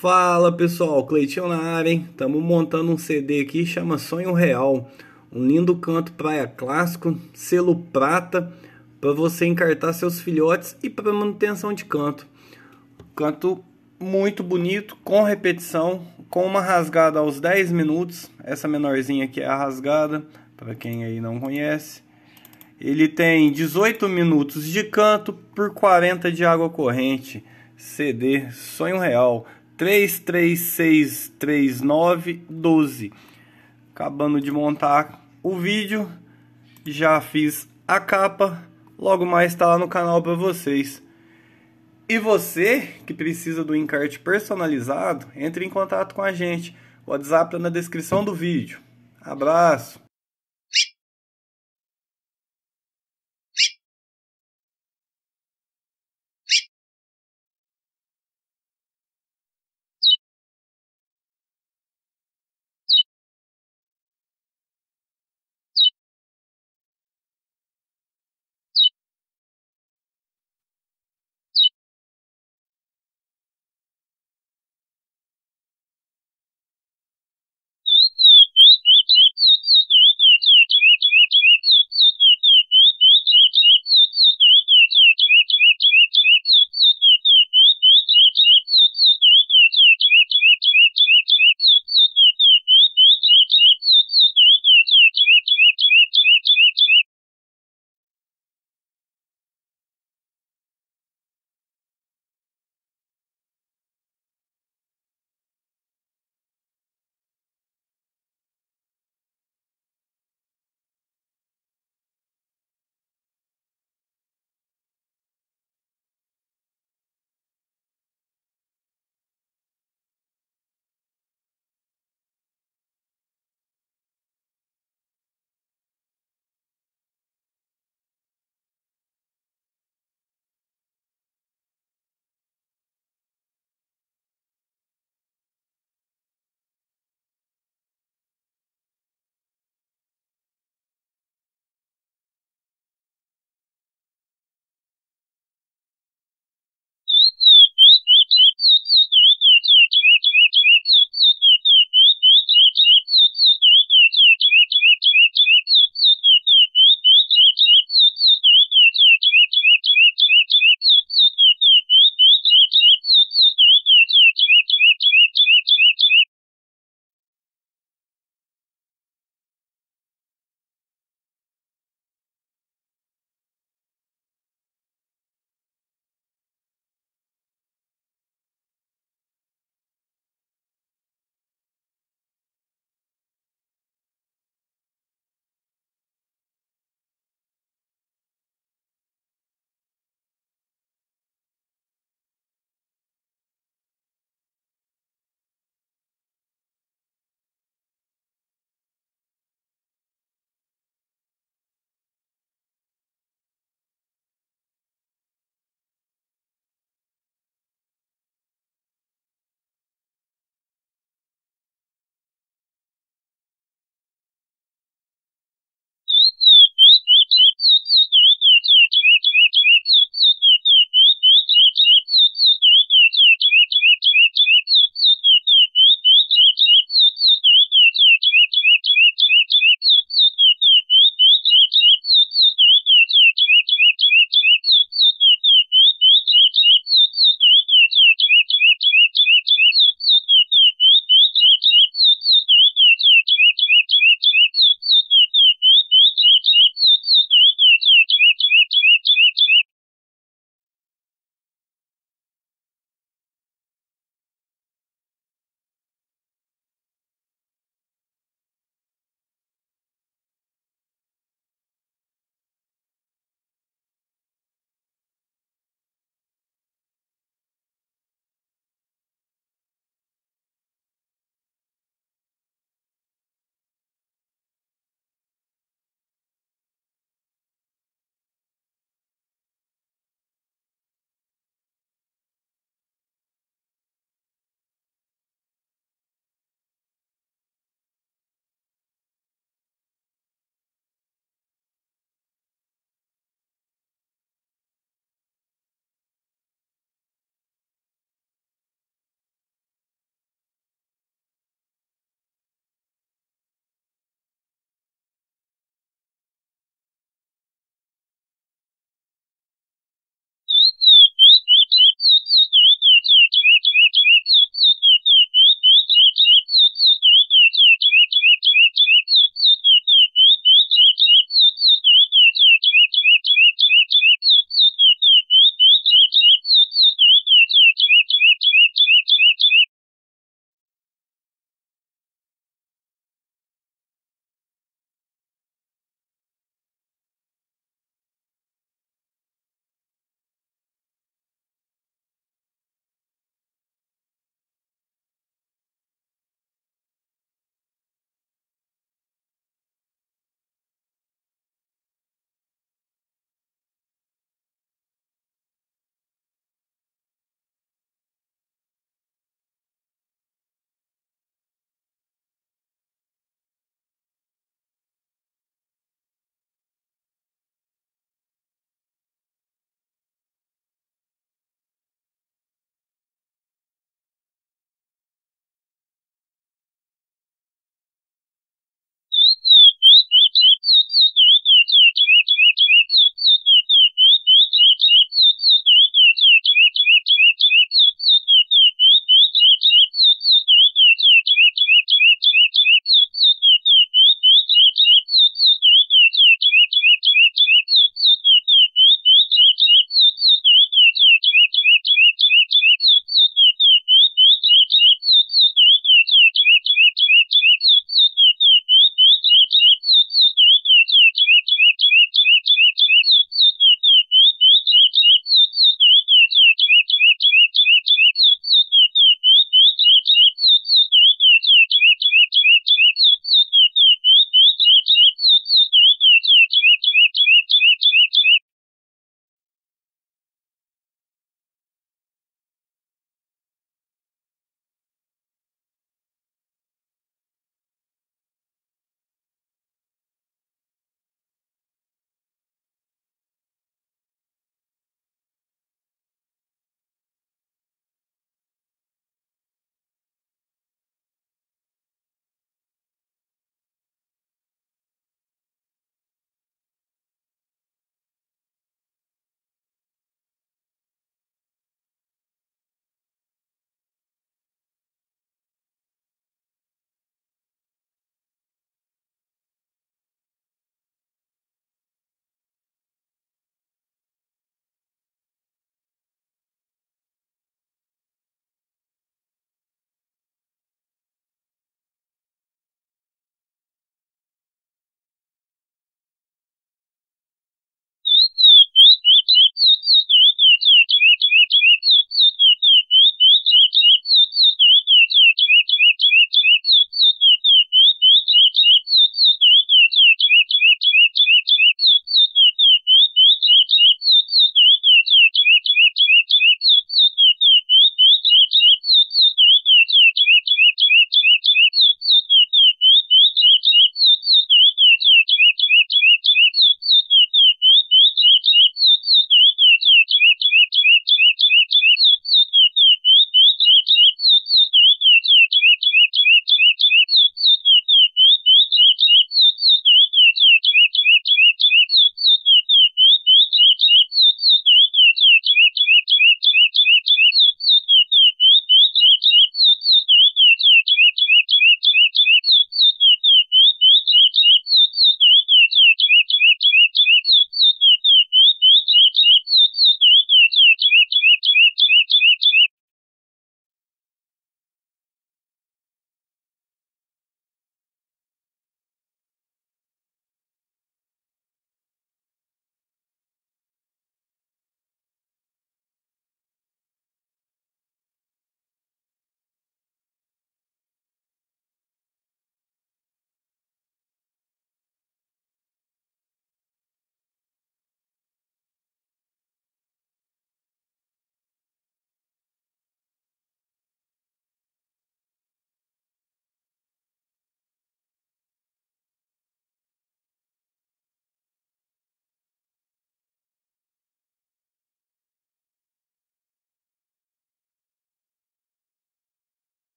Fala pessoal, Cleitinho na área, hein? Estamos montando um CD aqui, chama Sonho Real. Um lindo canto praia clássico, selo prata, para você encartar seus filhotes e para manutenção de canto. Canto muito bonito, com repetição, com uma rasgada aos 10 minutos. Essa menorzinha aqui é a rasgada, para quem aí não conhece. Ele tem 18 minutos de canto por 40 de água corrente. CD Sonho Real. 3363912. Acabando de montar o vídeo, já fiz a capa, logo mais está lá no canal para vocês. E você que precisa do encarte personalizado, entre em contato com a gente. O WhatsApp está na descrição do vídeo. Abraço!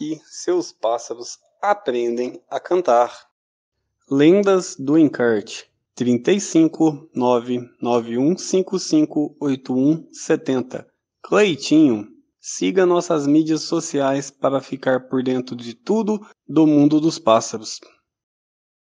aqui seus pássaros aprendem a cantar. Lendas do Encarte 35991558170. Cleitinho, siga nossas mídias sociais para ficar por dentro de tudo do mundo dos pássaros.